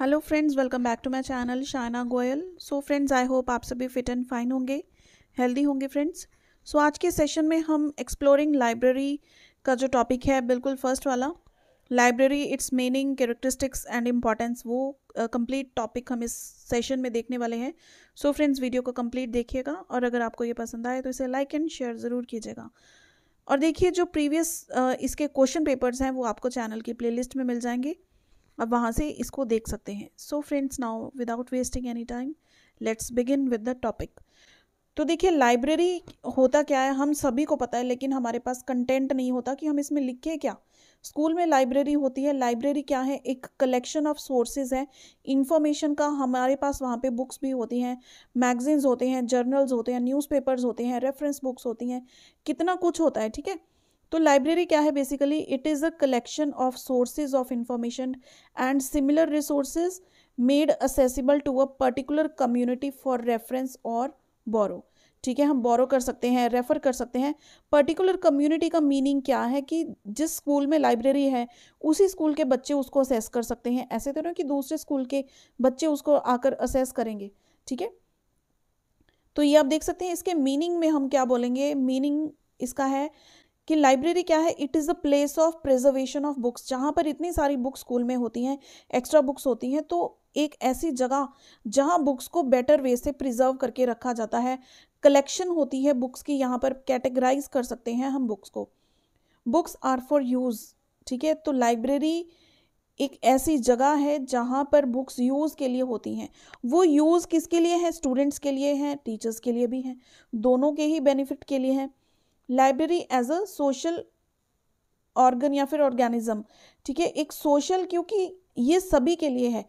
hello friends welcome back to my channel Shaina Goyal so friends I hope आप सभी fit and fine होंगे healthy होंगे फ्रेंड्स सो आज के सेशन में हम एक्सप्लोरिंग लाइब्रेरी का जो टॉपिक है बिल्कुल फर्स्ट वाला library its meaning characteristics and importance वो कंप्लीट uh, टॉपिक हम इस सेशन में देखने वाले हैं सो फ्रेंड्स वीडियो को कम्प्लीट देखिएगा और अगर आपको ये पसंद आए तो इसे लाइक एंड शेयर ज़रूर कीजिएगा और देखिए जो प्रीवियस uh, इसके क्वेश्चन पेपर्स हैं वो आपको चैनल की प्ले में मिल जाएंगे अब वहाँ से इसको देख सकते हैं so friends now without wasting any time let's begin with the topic तो देखिए लाइब्रेरी होता क्या है हम सभी को पता है लेकिन हमारे पास कंटेंट नहीं होता कि हम इसमें लिखे क्या स्कूल में लाइब्रेरी होती है लाइब्रेरी क्या है एक कलेक्शन ऑफ सोर्सेज है इन्फॉर्मेशन का हमारे पास वहाँ पे बुक्स भी होती हैं मैगजीन्स होते हैं जर्नल्स होते हैं न्यूज़पेपर्स होते हैं रेफरेंस बुक्स होती हैं कितना कुछ होता है ठीक है तो लाइब्रेरी क्या है basically it is a collection of sources of information and similar resources made accessible to a particular community for reference और बोरो ठीक है हम बोरो कर सकते हैं रेफ़र कर सकते हैं पर्टिकुलर कम्युनिटी का मीनिंग क्या है कि जिस स्कूल में लाइब्रेरी है उसी स्कूल के बच्चे उसको असेस कर सकते हैं ऐसे तो ना कि दूसरे स्कूल के बच्चे उसको आकर असेस करेंगे ठीक है तो ये आप देख सकते हैं इसके मीनिंग में हम क्या बोलेंगे मीनिंग इसका है कि लाइब्रेरी क्या है it is a place of preservation of books जहाँ पर इतनी सारी बुक्स स्कूल में होती हैं एक्स्ट्रा बुक्स होती हैं तो एक ऐसी जगह जहाँ बुक्स को बेटर वे से प्रिजर्व करके रखा जाता है कलेक्शन होती है बुक्स की यहाँ पर कैटेगराइज कर सकते हैं हम बुक्स को बुक्स आर फॉर यूज़ ठीक है तो लाइब्रेरी एक ऐसी जगह है जहाँ पर बुक्स यूज़ के लिए होती हैं वो यूज़ किसके लिए हैं स्टूडेंट्स के लिए हैं टीचर्स के लिए भी हैं दोनों के ही बेनिफिट के लिए हैं library as a social organ या फिर ऑर्गेनिज्म ठीक है एक सोशल क्योंकि ये सभी के लिए है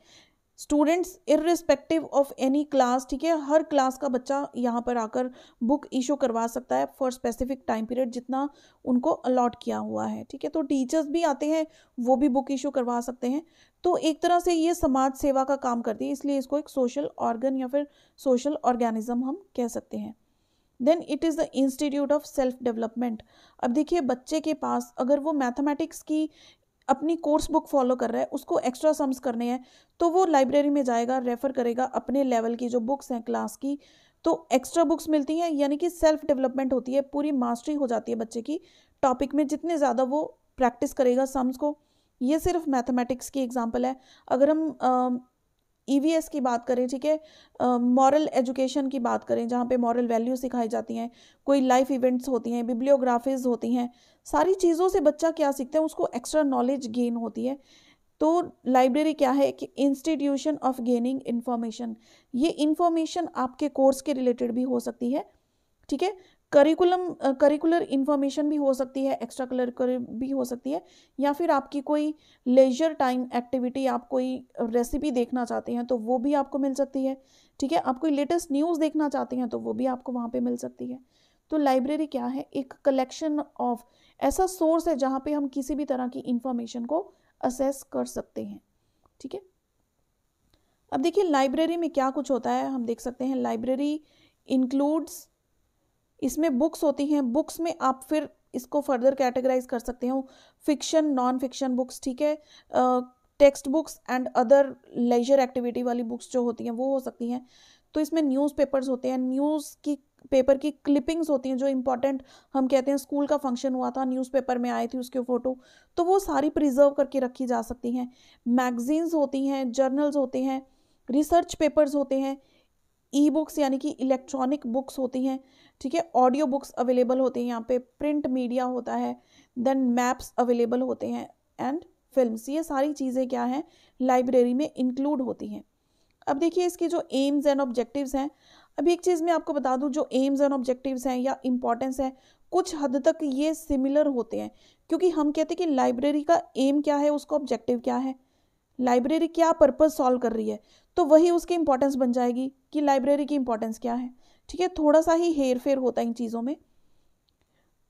students irrespective of any class ठीक है हर क्लास का बच्चा यहाँ पर आकर बुक इशू करवा सकता है फॉर स्पेसिफिक टाइम पीरियड जितना उनको अलॉट किया हुआ है ठीक है तो टीचर्स भी आते हैं वो भी बुक इशू करवा सकते हैं तो एक तरह से ये समाज सेवा का काम करती है इसलिए इसको एक सोशल ऑर्गन या फिर सोशल ऑर्गेनिज्म हम कह सकते हैं then it is the institute of self development अब देखिए बच्चे के पास अगर वो मैथमेटिक्स की अपनी कोर्स बुक फॉलो कर रहा है उसको एक्स्ट्रा सम्स करने हैं तो वो लाइब्रेरी में जाएगा रेफ़र करेगा अपने लेवल की जो बुक्स हैं क्लास की तो एक्स्ट्रा बुक्स मिलती हैं यानी कि सेल्फ डेवलपमेंट होती है पूरी मास्टरी हो जाती है बच्चे की टॉपिक में जितने ज़्यादा वो प्रैक्टिस करेगा सम्स को ये सिर्फ मैथमेटिक्स की एग्जाम्पल है अगर हम ईवीएस e की बात करें ठीक है मॉरल एजुकेशन की बात करें जहाँ पे मॉरल वैल्यू सिखाई जाती हैं कोई लाइफ इवेंट्स होती हैं बिब्लियोग्राफीज होती हैं सारी चीज़ों से बच्चा क्या सीखता है उसको एक्स्ट्रा नॉलेज गेन होती है तो लाइब्रेरी क्या है कि इंस्टीट्यूशन ऑफ गेनिंग इन्फॉर्मेशन ये इन्फॉर्मेशन आपके कोर्स के रिलेटेड भी हो सकती है ठीक है करिकुलम करिकुलर इन्फॉर्मेशन भी हो सकती है एक्स्ट्रा करिकुलर भी हो सकती है या फिर आपकी कोई लेजर टाइम एक्टिविटी आप कोई रेसिपी देखना चाहते हैं तो वो भी आपको मिल सकती है ठीक है आप कोई लेटेस्ट न्यूज़ देखना चाहते हैं तो वो भी आपको वहाँ पे मिल सकती है तो लाइब्रेरी क्या है एक कलेक्शन ऑफ ऐसा सोर्स है जहाँ पर हम किसी भी तरह की इंफॉर्मेशन को असेस कर सकते हैं ठीक है अब देखिए लाइब्रेरी में क्या कुछ होता है हम देख सकते हैं लाइब्रेरी इंक्लूड्स इसमें बुक्स होती हैं बुक्स में आप फिर इसको फर्दर कैटेगराइज कर सकते हो फिक्शन नॉन फिक्शन बुक्स ठीक है text books and other leisure activity वाली बुक्स जो होती हैं वो हो सकती हैं तो इसमें न्यूज़पेपर्स होते हैं न्यूज़ की पेपर की क्लिपिंग्स होती हैं जो इंपॉर्टेंट हम कहते हैं स्कूल का फंक्शन हुआ था न्यूज़पेपर में आई थी उसके फ़ोटो तो वो सारी प्रिजर्व करके रखी जा सकती हैं मैगजीन्स होती हैं जर्नल्स होते हैं रिसर्च पेपर्स होते हैं ई बुक्स यानी कि इलेक्ट्रॉनिक बुक्स होती हैं ठीक है ऑडियो बुक्स अवेलेबल होते हैं यहाँ पे प्रिंट मीडिया होता है देन मैप्स अवेलेबल होते हैं एंड फिल्म ये सारी चीज़ें क्या हैं लाइब्रेरी में इंक्लूड होती हैं अब देखिए इसके जो एम्स एंड ऑब्जेक्टिव्स हैं अभी एक चीज़ मैं आपको बता दूँ जो एम्स एंड ऑब्जेक्टिव्स हैं या इम्पॉर्टेंस है कुछ हद तक ये सिमिलर होते हैं क्योंकि हम कहते हैं कि लाइब्रेरी का एम क्या है उसका ऑब्जेक्टिव क्या है लाइब्रेरी क्या पर्पज़ सॉल्व कर रही है तो वही उसकी इम्पॉर्टेंस बन जाएगी कि लाइब्रेरी की इंपॉर्टेंस क्या है ठीक है थोड़ा सा ही हेर फेर होता है इन चीज़ों में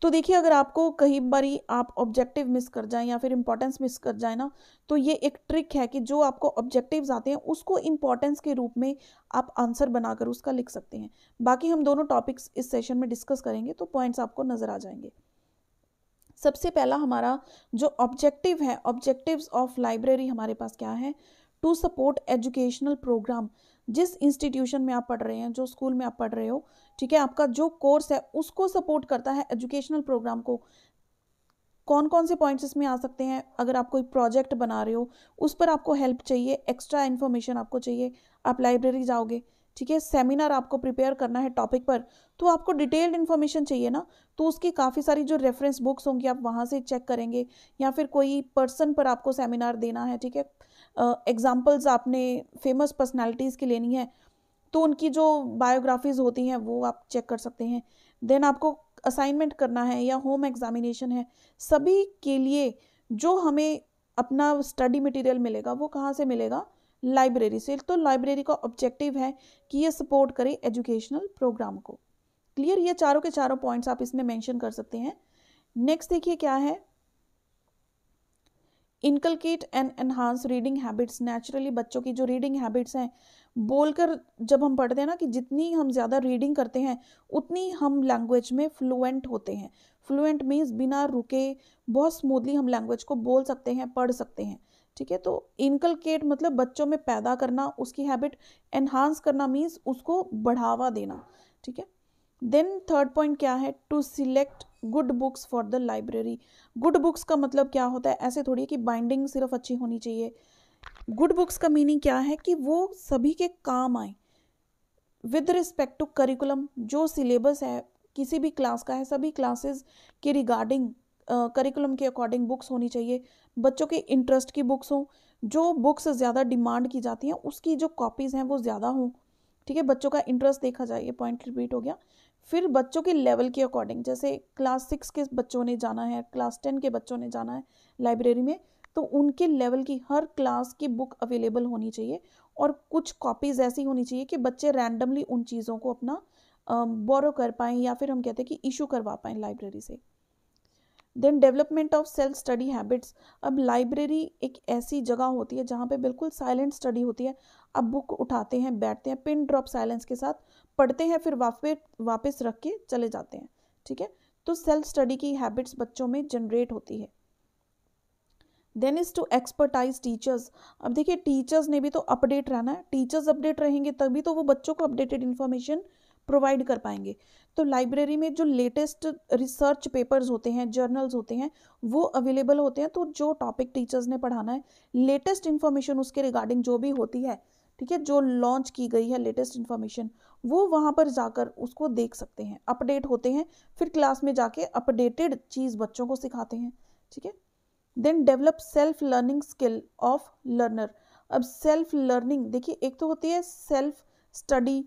तो देखिए अगर आपको कई बारी आप ऑब्जेक्टिव मिस कर जाएं या फिर इंपॉर्टेंस मिस कर जाए ना तो ये एक ट्रिक है कि जो आपको ऑब्जेक्टिव्स आते हैं उसको इंपॉर्टेंस के रूप में आप आंसर बनाकर उसका लिख सकते हैं बाकी हम दोनों टॉपिक्स इस सेशन में डिस्कस करेंगे तो पॉइंट्स आपको नज़र आ जाएंगे सबसे पहला हमारा जो ऑब्जेक्टिव है ऑब्जेक्टिव्स ऑफ लाइब्रेरी हमारे पास क्या है टू सपोर्ट एजुकेशनल प्रोग्राम जिस इंस्टीट्यूशन में आप पढ़ रहे हैं जो स्कूल में आप पढ़ रहे हो ठीक है आपका जो कोर्स है उसको सपोर्ट करता है एजुकेशनल प्रोग्राम को कौन कौन से पॉइंट्स इसमें आ सकते हैं अगर आप कोई प्रोजेक्ट बना रहे हो उस पर आपको हेल्प चाहिए एक्स्ट्रा इन्फॉर्मेशन आपको चाहिए आप लाइब्रेरी जाओगे ठीक है सेमिनार आपको प्रिपेयर करना है टॉपिक पर तो आपको डिटेल्ड इन्फॉर्मेशन चाहिए ना तो उसकी काफ़ी सारी जो रेफरेंस बुक्स होंगी आप वहाँ से चेक करेंगे या फिर कोई पर्सन पर आपको सेमिनार देना है ठीक है एग्ज़ाम्पल्स आपने फेमस पर्सनैलिटीज़ की लेनी है तो उनकी जो बायोग्राफीज़ होती हैं वो आप चेक कर सकते हैं देन आपको असाइनमेंट करना है या होम एग्ज़ामिनेशन है सभी के लिए जो हमें अपना स्टडी मटेरियल मिलेगा वो कहाँ से मिलेगा लाइब्रेरी से तो लाइब्रेरी का ऑब्जेक्टिव है कि ये सपोर्ट करे एजुकेशनल प्रोग्राम को क्लियर ये चारों के चारों पॉइंट्स आप इसमें मेंशन कर सकते हैं नेक्स्ट देखिए क्या है inculcate and enhance reading habits naturally बच्चों की जो रीडिंग हैबिट्स हैं बोलकर जब हम पढ़ते हैं ना कि जितनी हम ज़्यादा रीडिंग करते हैं उतनी हम लैंग्वेज में फ्लुएंट होते हैं फ्लुएंट मीन्स बिना रुके बहुत स्मूथली हम लैंग्वेज को बोल सकते हैं पढ़ सकते हैं ठीक है तो इनकलकेट मतलब बच्चों में पैदा करना उसकी हैबिट एनहांस करना मीन्स उसको बढ़ावा देना ठीक है देन थर्ड पॉइंट क्या है to select good books for the library good books का मतलब क्या होता है ऐसे थोड़ी है कि बाइंडिंग सिर्फ अच्छी होनी चाहिए गुड बुक्स का मीनिंग क्या है कि वो सभी के काम आए विद रिस्पेक्ट टू करिकुलम जो सिलेबस है किसी भी क्लास का है सभी क्लासेस के रिगार्डिंग करिकुलम के अकॉर्डिंग बुक्स होनी चाहिए बच्चों के इंटरेस्ट की बुक्स हों जो बुक्स ज़्यादा डिमांड की जाती हैं उसकी जो कॉपीज़ हैं वो ज़्यादा हों ठीक है बच्चों का इंटरेस्ट देखा जाए ये पॉइंट रिपीट हो गया फिर बच्चों के लेवल के अकॉर्डिंग जैसे क्लास सिक्स के बच्चों ने जाना है क्लास टेन के बच्चों ने जाना है लाइब्रेरी में तो उनके लेवल की हर क्लास की बुक अवेलेबल होनी चाहिए और कुछ कॉपीज़ ऐसी होनी चाहिए कि बच्चे रैंडमली उन चीज़ों को अपना बोरो कर पाएँ या फिर हम कहते हैं कि इशू करवा पाएँ लाइब्रेरी से then development of self study habits अब लाइब्रेरी एक ऐसी जगह होती है जहाँ पे बिल्कुल साइलेंट स्टडी होती है अब बुक उठाते हैं बैठते हैं पिन ड्रॉप साइलेंस के साथ पढ़ते हैं फिर वापस वापस रख के चले जाते हैं ठीक है तो सेल्फ स्टडी की हैबिट्स बच्चों में जनरेट होती है then is to expertise teachers अब देखिए टीचर्स ने भी तो अपडेट रहना है टीचर्स अपडेट रहेंगे तभी तो वो बच्चों को अपडेटेड इन्फॉर्मेशन प्रोवाइड कर पाएंगे तो लाइब्रेरी में जो लेटेस्ट रिसर्च पेपर्स होते हैं जर्नल्स होते हैं वो अवेलेबल होते हैं तो जो टॉपिक टीचर्स ने पढ़ाना है लेटेस्ट इन्फॉर्मेशन उसके रिगार्डिंग जो भी होती है ठीक है जो लॉन्च की गई है लेटेस्ट इन्फॉर्मेशन वो वहाँ पर जाकर उसको देख सकते हैं अपडेट होते हैं फिर क्लास में जाके अपडेटेड चीज़ बच्चों को सिखाते हैं ठीक है then develop self learning skill of learner अब सेल्फ लर्निंग देखिए एक तो होती है सेल्फ स्टडी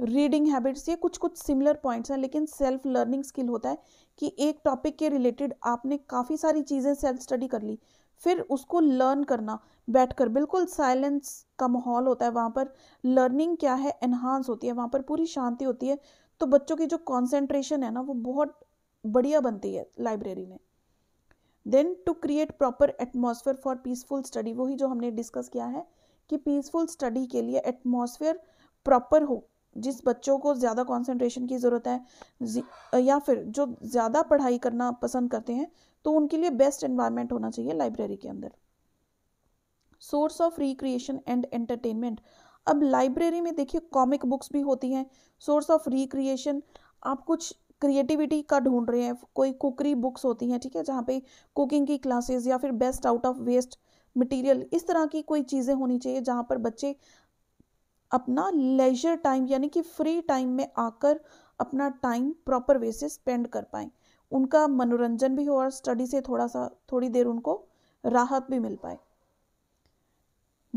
रीडिंग हैबिट्स ये कुछ कुछ सिमिलर पॉइंट्स हैं लेकिन सेल्फ लर्निंग स्किल होता है कि एक टॉपिक के रिलेटेड आपने काफ़ी सारी चीज़ें सेल्फ स्टडी कर ली फिर उसको लर्न करना बैठकर बिल्कुल साइलेंस का माहौल होता है वहाँ पर लर्निंग क्या है एनहांस होती है वहाँ पर पूरी शांति होती है तो बच्चों की जो कॉन्सेंट्रेशन है ना वो बहुत बढ़िया बनती है लाइब्रेरी में then to create proper atmosphere for peaceful study वही जो हमने डिस्कस किया है कि पीसफुल स्टडी के लिए एटमोसफेयर प्रॉपर हो जिस बच्चों को ज़्यादा कंसंट्रेशन की ज़रूरत है या फिर जो ज़्यादा पढ़ाई करना पसंद करते हैं तो उनके लिए बेस्ट एनवायरनमेंट होना चाहिए लाइब्रेरी के अंदर source of recreation and entertainment अब लाइब्रेरी में देखिए कॉमिक बुक्स भी होती हैं सोर्स ऑफ रिक्रिएशन आप कुछ क्रिएटिविटी का ढूंढ रहे हैं कोई कुकरी बुक्स होती हैं ठीक है जहाँ पे कुकिंग की क्लासेस या फिर best out of waste material इस तरह की कोई चीज़ें होनी चाहिए जहाँ पर बच्चे अपना लेजर टाइम यानी कि फ्री टाइम में आकर अपना टाइम प्रॉपर वे से स्पेंड कर पाएँ उनका मनोरंजन भी हो और स्टडी से थोड़ा सा थोड़ी देर उनको राहत भी मिल पाए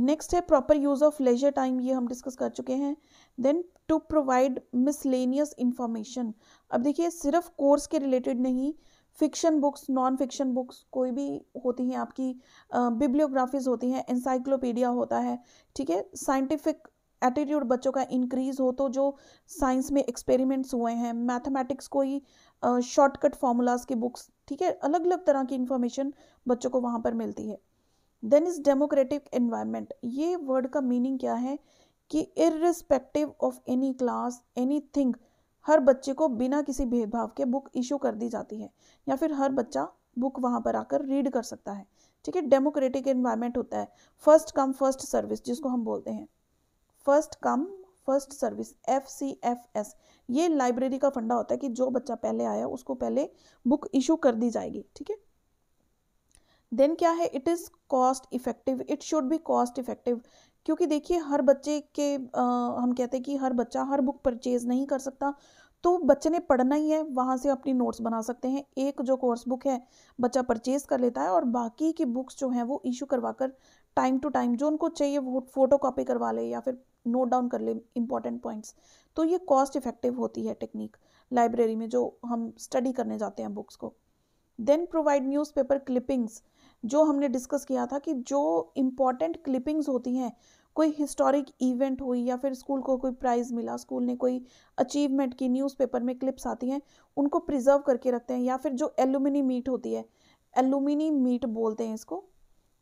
नेक्स्ट है proper use of leisure time ये हम डिस्कस कर चुके हैं then to provide miscellaneous information अब देखिए सिर्फ कोर्स के रिलेटेड नहीं fiction books non fiction books कोई भी होती हैं आपकी बिब्लियोग्राफीज होती हैं एनसाइक्लोपीडिया होता है ठीक है साइंटिफिक एटीट्यूड बच्चों का इंक्रीज हो तो जो साइंस में एक्सपेरिमेंट्स हुए हैं मैथमेटिक्स कोई शॉर्टकट फार्मूलाज की बुक्स ठीक है अलग अलग तरह की इन्फॉर्मेशन बच्चों को वहाँ पर मिलती है देन इज डेमोक्रेटिक एनवायरनमेंट ये वर्ड का मीनिंग क्या है कि irrespective of any class anything हर बच्चे को बिना किसी भेदभाव के बुक इशू कर दी जाती है या फिर हर बच्चा बुक वहाँ पर आकर रीड कर सकता है ठीक है डेमोक्रेटिक एनवायरमेंट होता है फर्स्ट कम फर्स्ट सर्विस जिसको हम बोलते हैं first come first service F C F S ये लाइब्रेरी का फंडा होता है कि जो बच्चा पहले आया उसको पहले बुक इशू कर दी जाएगी ठीक है देन क्या है it is cost effective it should be cost effective क्योंकि देखिए हर बच्चे के आ, हम कहते हैं कि हर बच्चा हर बुक परचेज नहीं कर सकता तो बच्चे ने पढ़ना ही है वहाँ से अपनी नोट्स बना सकते हैं एक जो कोर्स बुक है बच्चा परचेज कर लेता है और बाकी की बुक्स जो हैं वो इशू करवा कर टाइम टू टाइम जो उनको चाहिए वो फोटो कॉपी करवा ले या फिर नोट डाउन कर ले इम्पॉर्टेंट पॉइंट्स तो ये कॉस्ट इफेक्टिव होती है टेक्निक लाइब्रेरी में जो हम स्टडी करने जाते हैं बुक्स को देन प्रोवाइड न्यूज़पेपर क्लिपिंग्स जो हमने डिस्कस किया था कि जो इम्पॉर्टेंट क्लिपिंग्स होती हैं कोई हिस्टोरिक इवेंट हुई या फिर स्कूल को कोई प्राइज़ मिला स्कूल ने कोई अचीवमेंट की न्यूज़पेपर में क्लिप्स आती हैं उनको प्रिजर्व करके रखते हैं या फिर जो एलुमिनी मीट होती है एलुमिनी मीट बोलते हैं इसको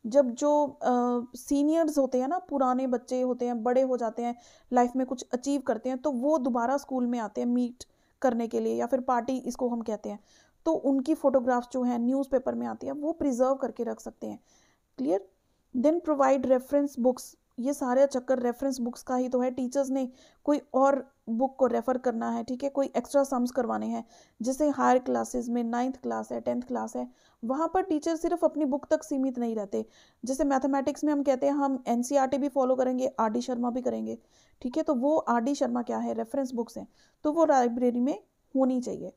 जब जो सीनियर्स होते हैं ना पुराने बच्चे होते हैं बड़े हो जाते हैं लाइफ में कुछ अचीव करते हैं तो वो दोबारा स्कूल में आते हैं मीट करने के लिए या फिर पार्टी इसको हम कहते हैं तो उनकी फ़ोटोग्राफ्स जो हैं न्यूज़पेपर में आती हैं वो प्रिजर्व करके रख सकते हैं clear then provide reference books ये सारे चक्कर रेफरेंस बुक्स का ही तो है टीचर्स ने कोई और बुक को रेफ़र करना है ठीक है कोई एक्स्ट्रा सम्स करवाने हैं जैसे हायर क्लासेस में नाइन्थ क्लास है टेंथ क्लास है वहाँ पर टीचर सिर्फ अपनी बुक तक सीमित नहीं रहते जैसे मैथमेटिक्स में हम कहते हैं हम एन e भी फॉलो करेंगे आर शर्मा भी करेंगे ठीक है तो वो आर शर्मा क्या है रेफरेंस बुक्स हैं तो वो लाइब्रेरी में होनी चाहिए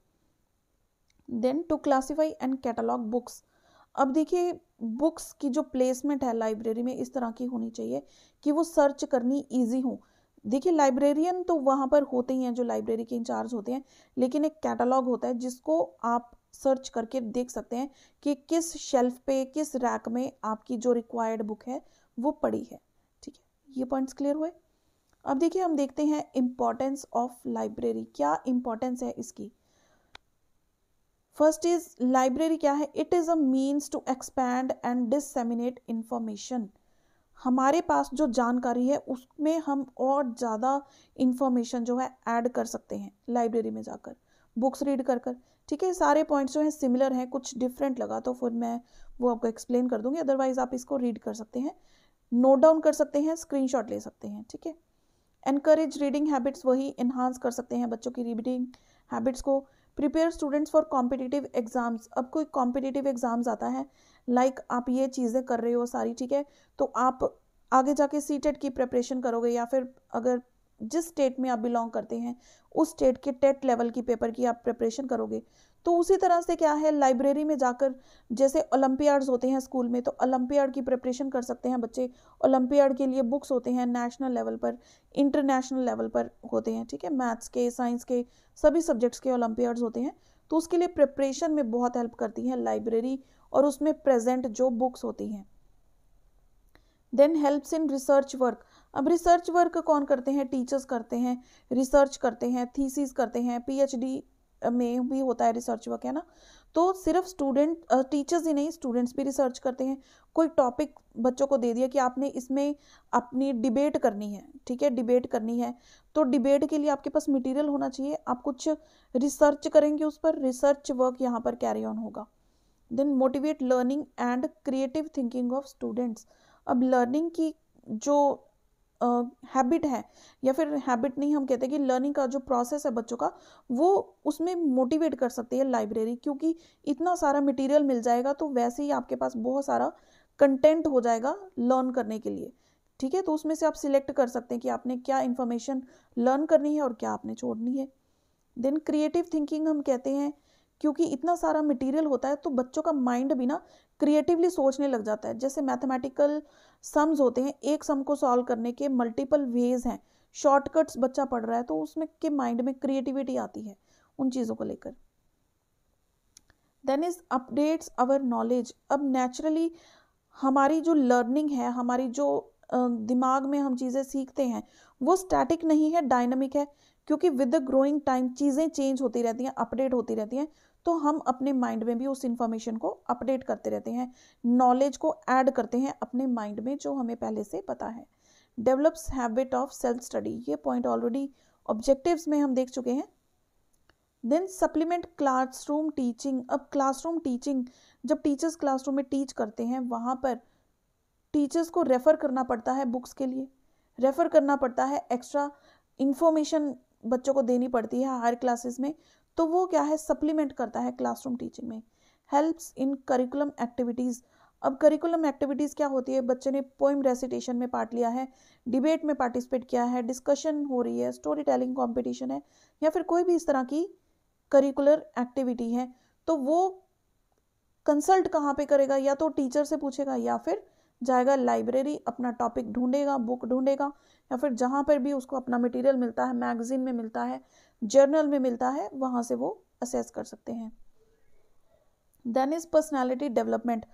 then to classify and catalogue books अब देखिए बुक्स की जो प्लेसमेंट है लाइब्रेरी में इस तरह की होनी चाहिए कि वो सर्च करनी ईजी हो देखिए लाइब्रेरियन तो वहाँ पर होते ही हैं जो लाइब्रेरी के इंचार्ज होते हैं लेकिन एक कैटलॉग होता है जिसको आप सर्च करके देख सकते हैं कि किस शेल्फ पे किस रैक में आपकी जो रिक्वायर्ड बुक है वो पड़ी है ठीक है ये पॉइंट्स क्लियर हुए अब देखिए हम देखते हैं इम्पॉर्टेंस ऑफ लाइब्रेरी क्या इम्पोर्टेंस है इसकी फर्स्ट इज लाइब्रेरी क्या है it is a means to expand and disseminate information हमारे पास जो जानकारी है उसमें हम और ज़्यादा इन्फॉर्मेशन जो है ऐड कर सकते हैं लाइब्रेरी में जाकर बुक्स रीड कर कर ठीक है सारे पॉइंट्स जो हैं सिमिलर हैं कुछ डिफरेंट लगा तो फिर मैं वो आपको एक्सप्लेन कर दूंगी अदरवाइज आप इसको रीड कर सकते हैं नोट डाउन कर सकते हैं स्क्रीन ले सकते हैं ठीक है एनकरेज रीडिंग हैबिट्स वही इन्हांस कर सकते हैं बच्चों की रीडिंग हैबिट्स को prepare students for competitive exams अब कोई कॉम्पिटिटिव एग्ज़ाम्स आता है लाइक like आप ये चीज़ें कर रहे हो सारी ठीक है तो आप आगे जाके सी टेट की प्रिपरेशन करोगे या फिर अगर जिस स्टेट में आप बिलोंग करते हैं उस स्टेट के टेट लेवल की पेपर की आप प्रिपरेशन करोगे तो उसी तरह से क्या है लाइब्रेरी में जाकर जैसे ओलंपियाड्स होते हैं स्कूल में तो ओलंपियाड की प्रिपरेशन कर सकते हैं बच्चे ओलंपियाड के लिए बुक्स होते हैं नेशनल लेवल पर इंटरनेशनल लेवल पर होते हैं ठीक है मैथ्स के साइंस के सभी सब्जेक्ट्स के ओलंपियाड्स होते हैं तो उसके लिए प्रिपरेशन में बहुत हेल्प करती है लाइब्रेरी और उसमें प्रेजेंट जो बुक्स होती हैं then helps in research work अब रिसर्च वर्क कौन करते हैं टीचर्स करते हैं रिसर्च करते हैं थीसिस करते हैं पीएचडी में भी होता है रिसर्च वर्क है ना तो सिर्फ स्टूडेंट टीचर्स ही नहीं स्टूडेंट्स भी रिसर्च करते हैं कोई टॉपिक बच्चों को दे दिया कि आपने इसमें अपनी डिबेट करनी है ठीक है डिबेट करनी है तो डिबेट के लिए आपके पास मटेरियल होना चाहिए आप कुछ रिसर्च करेंगे उस पर रिसर्च वर्क यहाँ पर कैरी ऑन होगा then motivate learning and creative thinking of students अब लर्निंग की जो हैबिट है या फिर हैबिट नहीं हम कहते कि लर्निंग का जो प्रोसेस है बच्चों का वो उसमें मोटिवेट कर सकती है लाइब्रेरी क्योंकि इतना सारा मटेरियल मिल जाएगा तो वैसे ही आपके पास बहुत सारा कंटेंट हो जाएगा लर्न करने के लिए ठीक है तो उसमें से आप सिलेक्ट कर सकते हैं कि आपने क्या इन्फॉर्मेशन लर्न करनी है और क्या आपने छोड़नी है देन क्रिएटिव थिंकिंग हम कहते हैं क्योंकि इतना सारा मटेरियल होता है तो बच्चों का माइंड भी ना क्रिएटिवली सोचने लग जाता है जैसे मैथमेटिकल सम्स होते हैं एक सम को सॉल्व करने के मल्टीपल वेज हैं शॉर्टकट्स बच्चा पढ़ रहा है तो उसमें के माइंड में क्रिएटिविटी आती है उन चीज़ों को लेकर then is updates our knowledge अब नेचुरली हमारी जो लर्निंग है हमारी जो दिमाग में हम चीज़ें सीखते हैं वो स्टैटिक नहीं है डायनामिक है क्योंकि विद द ग्रोइंग टाइम चीज़ें चेंज होती रहती हैं अपडेट होती रहती हैं तो हम अपने माइंड में भी उस इन्फॉर्मेशन को अपडेट करते रहते हैं नॉलेज को ऐड करते हैं अपने माइंड में जो हमें पहले से पता है develops habit of self study ये पॉइंट ऑलरेडी ऑब्जेक्टिव्स में हम देख चुके हैं देन सप्लीमेंट क्लासरूम टीचिंग अब क्लासरूम टीचिंग जब टीचर्स क्लासरूम में टीच करते हैं वहाँ पर टीचर्स को रेफ़र करना पड़ता है बुक्स के लिए रेफ़र करना पड़ता है एक्स्ट्रा इंफॉर्मेशन बच्चों को देनी पड़ती है हायर क्लासेस में तो वो क्या है सप्लीमेंट करता है क्लासरूम टीचिंग में हेल्प्स इन करिकुलम एक्टिविटीज़ अब करिकुलम एक्टिविटीज़ क्या होती है बच्चे ने पोइम रेसिटेशन में पार्ट लिया है डिबेट में पार्टिसिपेट किया है डिस्कशन हो रही है स्टोरी टेलिंग कॉम्पिटिशन है या फिर कोई भी इस तरह की करिकुलर एक्टिविटी है तो वो कंसल्ट कहाँ पे करेगा या तो टीचर से पूछेगा या फिर जाएगा लाइब्रेरी अपना टॉपिक ढूंढेगा बुक ढूंढेगा या फिर जहाँ पर भी उसको अपना मटेरियल मिलता है मैगजीन में मिलता है जर्नल में मिलता है वहाँ से वो असेस कर सकते हैं देन इज़ पर्सनैलिटी डेवलपमेंट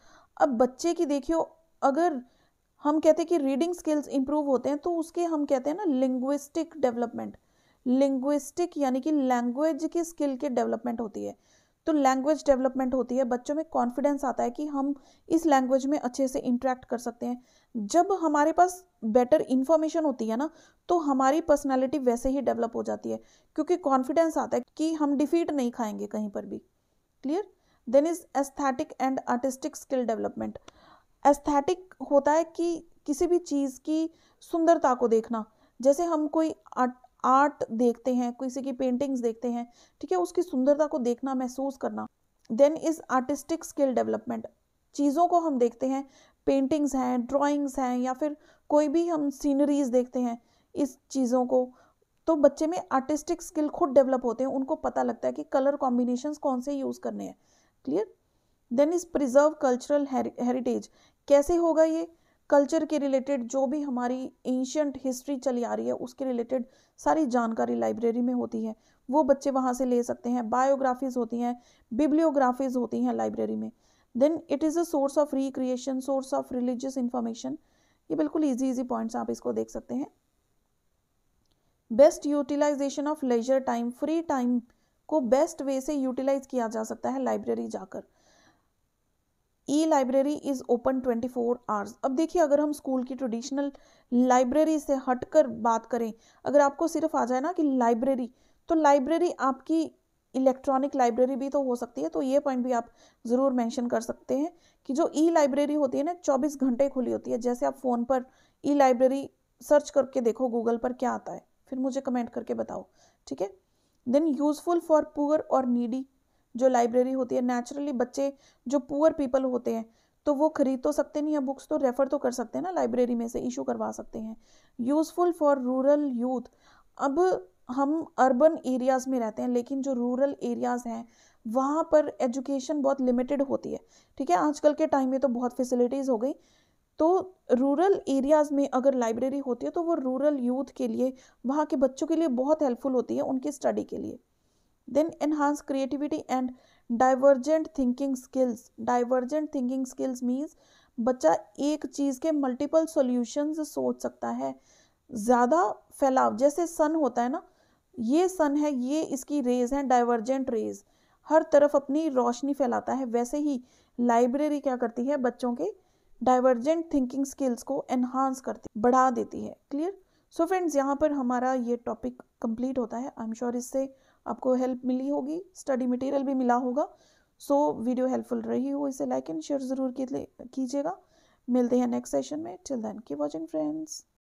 अब बच्चे की देखियो अगर हम कहते हैं कि रीडिंग स्किल्स इंप्रूव होते हैं तो उसके हम कहते हैं ना लिंग्विस्टिक डेवलपमेंट लिंग्विस्टिक यानी कि लैंग्वेज की स्किल के डेवलपमेंट होती है तो लैंग्वेज डेवलपमेंट होती है बच्चों में कॉन्फिडेंस आता है कि हम इस लैंग्वेज में अच्छे से इंटरेक्ट कर सकते हैं जब हमारे पास बेटर इन्फॉर्मेशन होती है ना तो हमारी पर्सनैलिटी वैसे ही डेवलप हो जाती है क्योंकि कॉन्फिडेंस आता है कि हम डिफीट नहीं खाएंगे कहीं पर भी clear then is aesthetic and artistic skill development aesthetic होता है कि किसी भी चीज़ की सुंदरता को देखना जैसे हम कोई आर्ट देखते हैं किसी की पेंटिंग्स देखते हैं ठीक है उसकी सुंदरता को देखना महसूस करना then is artistic skill development चीज़ों को हम देखते हैं पेंटिंग्स हैं ड्राइंग्स हैं या फिर कोई भी हम सीनरीज देखते हैं इस चीज़ों को तो बच्चे में आर्टिस्टिक स्किल खुद डेवलप होते हैं उनको पता लगता है कि कलर कॉम्बिनेशन कौन से यूज़ करने हैं clear then is preserve cultural heritage कैसे होगा ये कल्चर के रिलेटेड जो भी हमारी एंशंट हिस्ट्री चली आ रही है उसके रिलेटेड सारी जानकारी लाइब्रेरी में होती है वो बच्चे वहाँ से ले सकते हैं बायोग्राफीज होती हैं बिब्लियोग्राफीज होती हैं लाइब्रेरी में then it is a source of recreation source of religious information ये बिल्कुल ईजी ईजी पॉइंट्स आप इसको देख सकते हैं best utilisation of leisure time free time को बेस्ट वे से यूटिलाइज किया जा सकता है लाइब्रेरी जाकर e library is open 24 four hours अब देखिए अगर हम स्कूल की ट्रेडिशनल लाइब्रेरी से हटकर बात करें अगर आपको सिर्फ आ जाए ना कि लाइब्रेरी तो लाइब्रेरी आपकी इलेक्ट्रॉनिक लाइब्रेरी भी तो हो सकती है तो ये पॉइंट भी आप ज़रूर मेंशन कर सकते हैं कि जो ई लाइब्रेरी होती है ना 24 घंटे खुली होती है जैसे आप फ़ोन पर ई लाइब्रेरी सर्च करके देखो गूगल पर क्या आता है फिर मुझे कमेंट करके बताओ ठीक है देन यूजफुल फॉर पुअर और नीडी जो लाइब्रेरी होती है नेचुरली बच्चे जो पुअर पीपल होते हैं तो वो खरीद तो सकते नहीं है बुक्स तो रेफ़र तो कर सकते हैं ना लाइब्रेरी में से इशू करवा सकते हैं यूज़फुल फॉर रूरल यूथ अब हम अर्बन एरियाज़ में रहते हैं लेकिन जो रूरल एरियाज़ हैं वहाँ पर एजुकेशन बहुत लिमिटेड होती है ठीक है आजकल के टाइम में तो बहुत फैसिलिटीज़ हो गई तो रूरल एरियाज़ में अगर लाइब्रेरी होती है तो वो रूरल यूथ के लिए वहाँ के बच्चों के लिए बहुत हेल्पफुल होती है उनकी स्टडी के लिए then enhance creativity and divergent thinking skills divergent thinking skills means बच्चा एक चीज़ के मल्टीपल सॉल्यूशंस सोच सकता है ज़्यादा फैलाव जैसे सन होता है ना ये सन है ये इसकी रेज है डाइवर्जेंट रेज हर तरफ अपनी रोशनी फैलाता है वैसे ही लाइब्रेरी क्या करती है बच्चों के डाइवर्जेंट थिंकिंग स्किल्स को एनहांस करती बढ़ा देती है क्लियर सो फ्रेंड्स यहाँ पर हमारा ये टॉपिक कंप्लीट होता है आई एम श्योर इससे आपको हेल्प मिली होगी स्टडी मटेरियल भी मिला होगा सो so, वीडियो हेल्पफुल रही हो इसे लाइक एंड शेयर ज़रूर कीजिएगा मिलते हैं नेक्स्ट सेशन में till then keep watching friends